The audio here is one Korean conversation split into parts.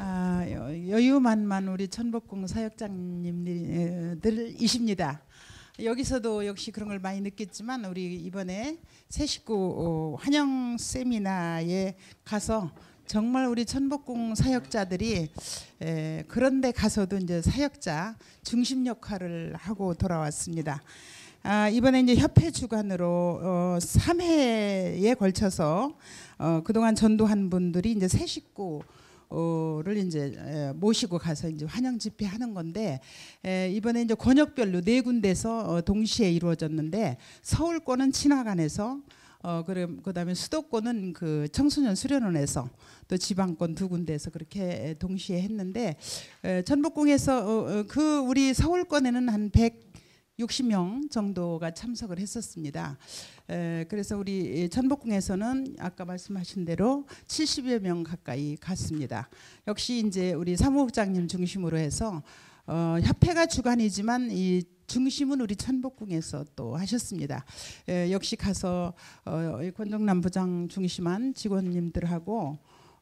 아, 여유만만 우리 천복궁 사역장님들이십니다. 여기서도 역시 그런 걸 많이 느꼈지만 우리 이번에 새 식구 어, 환영 세미나에 가서 정말 우리 천복궁 사역자들이 그런데 가서도 이제 사역자 중심 역할을 하고 돌아왔습니다. 아, 이번에 이제 협회 주관으로 어, 3회에 걸쳐서 어, 그동안 전도한 분들이 이제 새 식구 어를 이제 모시고 가서 이제 환영 집회 하는 건데 이번에 이제 권역별로 네 군데서 어, 동시에 이루어졌는데 서울권은 친화관에서 어 그럼 그다음에 수도권은 그 청소년 수련원에서 또 지방권 두 군데에서 그렇게 동시에 했는데 에, 천북궁에서 어, 어, 그 우리 서울권에는 한 100. 60명 정도가 참석을 했었습니다. 에, 그래서 우리 천복궁에서는 아까 말씀하신 대로 70여 명 가까이 갔습니다. 역시 이제 우리 사무국장님 중심으로 해서 어, 협회가 주관이지만 이 중심은 우리 천복궁에서 또 하셨습니다. 에, 역시 가서 어, 권정남 부장 중심한 직원님들하고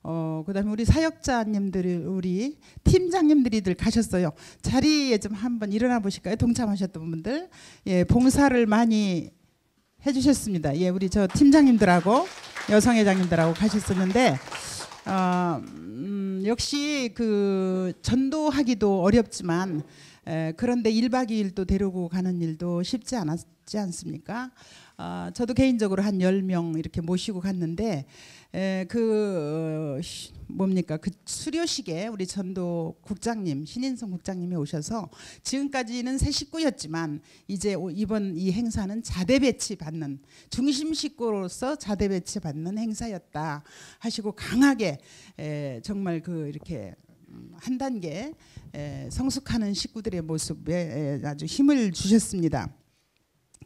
어, 그다음에 우리 사역자님들이 우리 팀장님들이들 가셨어요. 자리에 좀 한번 일어나 보실까요? 동참하셨던 분들. 예, 봉사를 많이 해 주셨습니다. 예, 우리 저 팀장님들하고 여성회장님들하고 가셨었는데 어, 음, 역시 그 전도하기도 어렵지만 에, 그런데 1박 2일도 데리고 가는 일도 쉽지 않았지 않습니까? 아, 저도 개인적으로 한 10명 이렇게 모시고 갔는데 에, 그 어, 뭡니까 그 수료식에 우리 전도 국장님 신인성 국장님이 오셔서 지금까지는 새 식구였지만 이제 이번 이 행사는 자대 배치 받는 중심 식구로서 자대 배치 받는 행사였다 하시고 강하게 에, 정말 그 이렇게 음, 한 단계 에, 성숙하는 식구들의 모습에 아주 힘을 주셨습니다.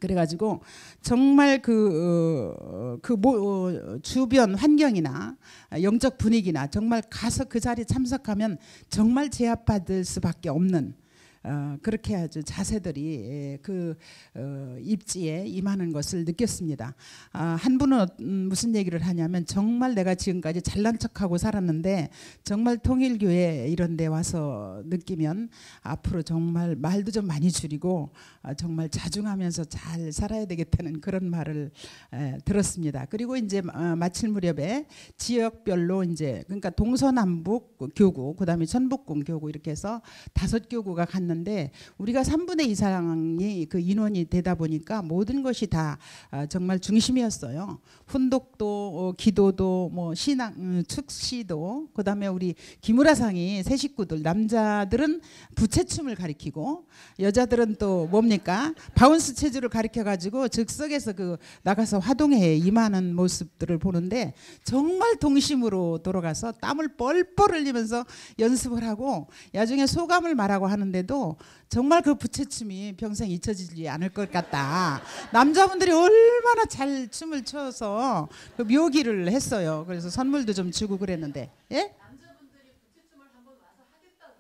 그래가지고 정말 그그 그, 어, 그 어, 주변 환경이나 영적 분위기나 정말 가서 그 자리에 참석하면 정말 제압받을 수밖에 없는 어, 그렇게 아주 자세들이 예, 그 어, 입지에 임하는 것을 느꼈습니다. 아, 한 분은 어, 음, 무슨 얘기를 하냐면 정말 내가 지금까지 잘난 척하고 살았는데 정말 통일교회 이런 데 와서 느끼면 앞으로 정말 말도 좀 많이 줄이고 아, 정말 자중하면서 잘 살아야 되겠다는 그런 말을 에, 들었습니다. 그리고 이제 어, 마칠 무렵에 지역별로 이제 그러니까 동서남북 교구 그다음에 전북군 교구 이렇게 해서 다섯 교구가 간 있었는데 우리가 3분의 2 상이 그 인원이 되다 보니까 모든 것이 다 어, 정말 중심이었어요. 훈독도 어, 기도도 뭐 신앙 음, 축시도 그다음에 우리 김우라 상이 새 식구들 남자들은 부채춤을 가리키고 여자들은 또 뭡니까 바운스 체조를 가리켜 가지고 즉석에서 그 나가서 화동회 임하는 모습들을 보는데 정말 동심으로 돌아가서 땀을 뻘뻘 흘리면서 연습을 하고 야중에 소감을 말하고 하는데도 정말 그 부채춤이 평생 잊혀지지 않을 것 같다. 남자분들이 얼마나 잘 춤을 춰서 그 묘기를 했어요. 그래서 선물도 좀 주고 그랬는데. 예?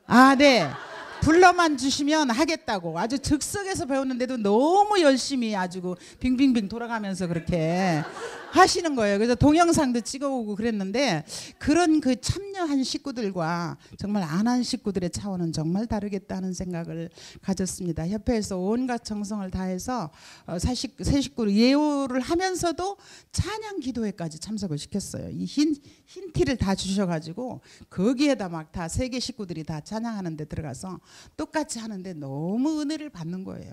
아, 네. 불러만 주시면 하겠다고 아주 즉석에서 배웠는데도 너무 열심히 아주 그 빙빙빙 돌아가면서 그렇게 하시는 거예요. 그래서 동영상도 찍어오고 그랬는데 그런 그 참여한 식구들과 정말 안 한 식구들의 차원은 정말 다르겠다는 생각을 가졌습니다. 협회에서 온갖 정성을 다해서 사식 어, 세 식구를 예우를 하면서도 찬양 기도회까지 참석을 시켰어요. 이흰흰 티를 다 주셔가지고 거기에다 막 다 세계 식구들이 다 찬양하는데 들어가서 똑같이 하는데 너무 은혜를 받는 거예요.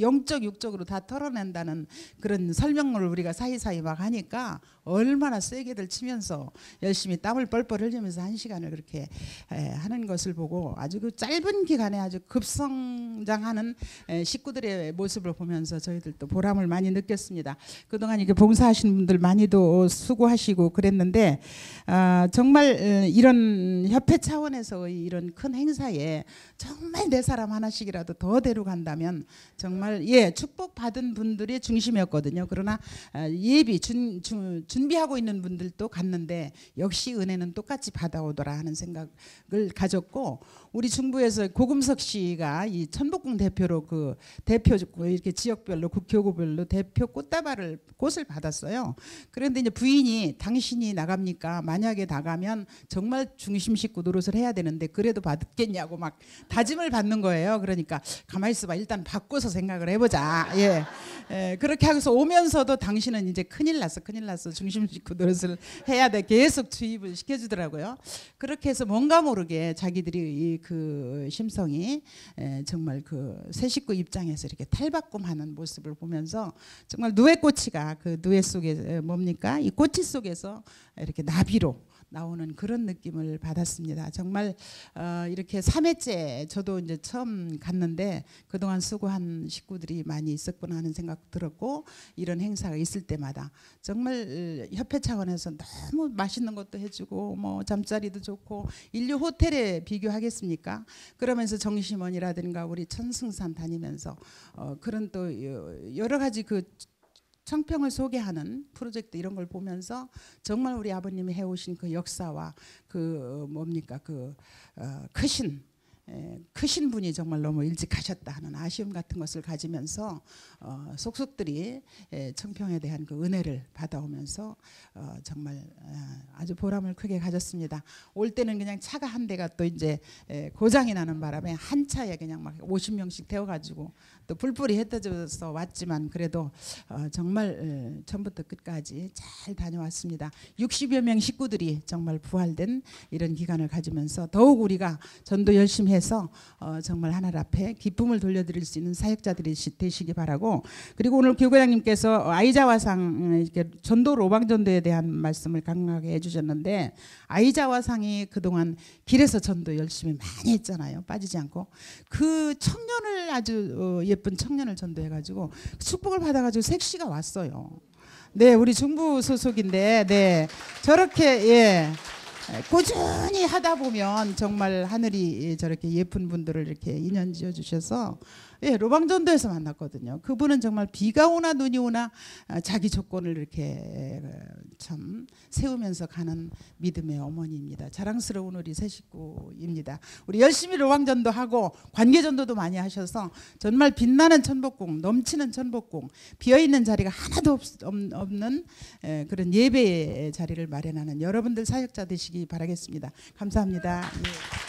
영적 육적으로 다 털어낸다는 그런 설명을 우리가 사이사이 막 하니까 얼마나 세게들 치면서 열심히 땀을 뻘뻘 흘리면서 한 시간을 그렇게 하는 것을 보고 아주 그 짧은 기간에 아주 급성장하는 식구들의 모습을 보면서 저희들도 보람을 많이 느꼈습니다. 그동안 이렇게 봉사하시는 분들 많이도 수고하시고 그랬는데 아, 정말 이런 협회 차원에서 이런 큰 행사에 정말 내 사람 하나씩이라도 더 데려간다면 정말 정말 예 축복 받은 분들이 중심이었거든요. 그러나 아, 예비 준, 준, 준비하고 있는 분들도 갔는데 역시 은혜는 똑같이 받아오더라 하는 생각을 가졌고 우리 중부에서 고금석 씨가 이 천복궁 대표로 그 대표 뭐 이렇게 지역별로 국 교구별로 대표 꽃다발을 꽃을 받았어요. 그런데 이제 부인이 당신이 나갑니까? 만약에 나가면 정말 중심식 노릇을 해야 되는데 그래도 받겠냐고 막 다짐을 받는 거예요. 그러니까 가만히 있어봐 일단 바꿔서 생각. 생각을 해보자. 예. 예, 그렇게 하고서 오면서도 당신은 이제 큰일 났어, 큰일 났어. 중심 짓고 노릇을 해야 돼. 계속 주입을 시켜주더라고요. 그렇게 해서 뭔가 모르게 자기들이 그 심성이 예, 정말 그 새 식구 입장에서 이렇게 탈바꿈하는 모습을 보면서 정말 누에 꼬치가 그 누에 속에 뭡니까? 이 꼬치 속에서 이렇게 나비로 나오는 그런 느낌을 받았습니다. 정말 어, 이렇게 3회째 저도 이제 처음 갔는데 그동안 수고한 식구들이 많이 있었구나 하는 생각 들었고 이런 행사가 있을 때마다 정말 어, 협회 차원에서 너무 맛있는 것도 해주고 뭐 잠자리도 좋고 인류 호텔에 비교하겠습니까? 그러면서 정심원이라든가 우리 천승산 다니면서 어, 그런 또 여러 가지 그 청평을 소개하는 프로젝트 이런 걸 보면서 정말 우리 아버님이 해오신 그 역사와 그 어, 뭡니까 그 어, 크신 예, 크신 분이 정말 너무 일찍 가셨다 하는 아쉬움 같은 것을 가지면서 어, 속속들이 예, 청평에 대한 그 은혜를 받아오면서 어, 정말 아, 아주 보람을 크게 가졌습니다. 올 때는 그냥 차가 한 대가 또 이제 예, 고장이 나는 바람에 한 차에 그냥 막 50명씩 태워가지고 또 불불이 흩어져서 왔지만 그래도 어, 정말 처음부터 끝까지 잘 다녀왔습니다. 60여 명 식구들이 정말 부활된 이런 기간을 가지면서 더욱 우리가 전도 열심히 해서 어, 정말 하나님 앞에 기쁨을 돌려드릴 수 있는 사역자들이 되시기 바라고 그리고 오늘 교회장님께서 아이자와상 전도 로방전도에 대한 말씀을 강하게 해주셨는데 아이자와상이 그동안 길에서 전도 열심히 많이 했잖아요 빠지지 않고 그 청년을 아주 어, 예쁜 청년을 전도해가지고 축복을 받아가지고 색시가 왔어요. 네, 우리 중부 소속인데, 네, 저렇게 예. 예, 꾸준히 하다 보면 정말 하늘이 저렇게 예쁜 분들을 이렇게 인연 지어 주셔서 예, 로방전도에서 만났거든요. 그분은 정말 비가 오나 눈이 오나 아, 자기 조건을 이렇게 어, 참 세우면서 가는 믿음의 어머니입니다. 자랑스러운 우리 세 식구입니다. 우리 열심히 로방전도 하고 관계전도도 많이 하셔서 정말 빛나는 천복궁, 넘치는 천복궁, 비어 있는 자리가 하나도 없, 는 그런 예배의 자리를 마련하는 여러분들 사역자 되시기 바라겠습니다. 감사합니다. 예.